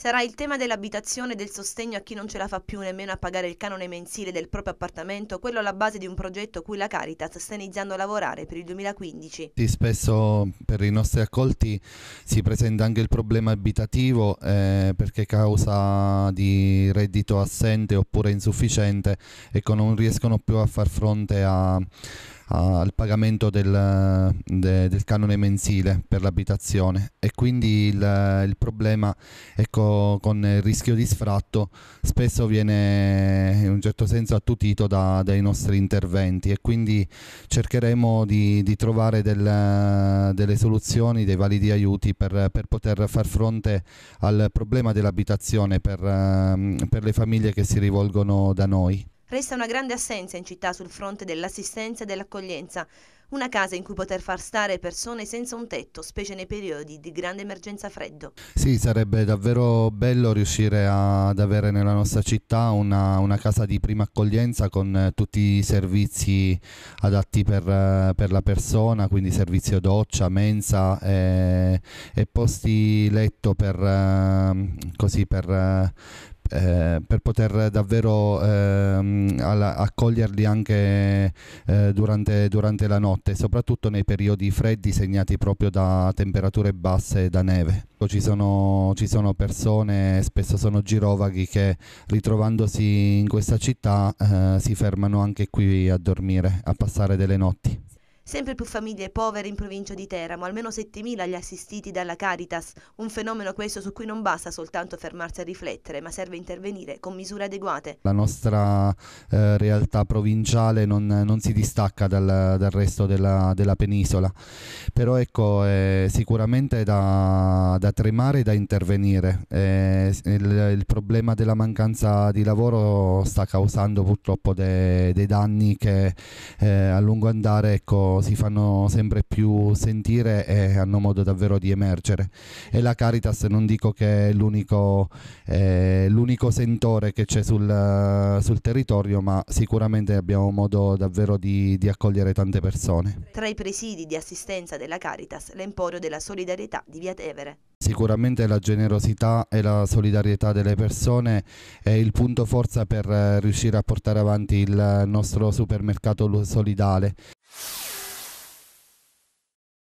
Sarà il tema dell'abitazione e del sostegno a chi non ce la fa più nemmeno a pagare il canone mensile del proprio appartamento, quello alla base di un progetto cui la Caritas sta iniziando a lavorare per il 2015. Sì, spesso per i nostri accolti si presenta anche il problema abitativo eh, perché causa di reddito assente oppure insufficiente, ecco, non riescono più a far fronte a al pagamento del, de, del, canone mensile per l'abitazione e quindi il, il problema ecco, con il rischio di sfratto spesso viene in un certo senso attutito da, dai nostri interventi e quindi cercheremo di, di trovare del, delle soluzioni, dei validi aiuti per, per, poter far fronte al problema dell'abitazione per, per le famiglie che si rivolgono da noi. Resta una grande assenza in città sul fronte dell'assistenza e dell'accoglienza, una casa in cui poter far stare persone senza un tetto, specie nei periodi di grande emergenza freddo. Sì, sarebbe davvero bello riuscire ad avere nella nostra città una, una casa di prima accoglienza con eh, tutti i servizi adatti per, eh, per la persona, quindi servizio doccia, mensa e, eh, e posti letto per, ehm, così, per, eh, per poter davvero ehm, alla, accoglierli anche eh, durante, durante, la notte, soprattutto nei periodi freddi segnati proprio da temperature basse e da neve. Ci sono, ci sono persone, spesso sono girovaghi, che ritrovandosi in questa città eh, si fermano anche qui a dormire, a passare delle notti. Sempre più famiglie povere in provincia di Teramo, almeno 7.000 gli assistiti dalla Caritas, un fenomeno questo su cui non basta soltanto fermarsi a riflettere, ma serve intervenire con misure adeguate. La nostra eh, realtà provinciale non, non, si distacca dal, dal resto della, della, penisola, però ecco eh, sicuramente da, da tremare e da intervenire. Eh, il, il, problema della mancanza di lavoro sta causando purtroppo de, dei danni che eh, a lungo andare ecco, si fanno sempre più sentire e hanno modo davvero di emergere. E la Caritas non dico che è l'unico, eh, l'unico sentore che c'è sul, sul, territorio, ma sicuramente abbiamo modo davvero di, di accogliere tante persone. Tra i presidi di assistenza della Caritas, l'Emporio della Solidarietà di Via Tevere. Sicuramente la generosità e la solidarietà delle persone è il punto forza per eh, riuscire a portare avanti il nostro supermercato solidale.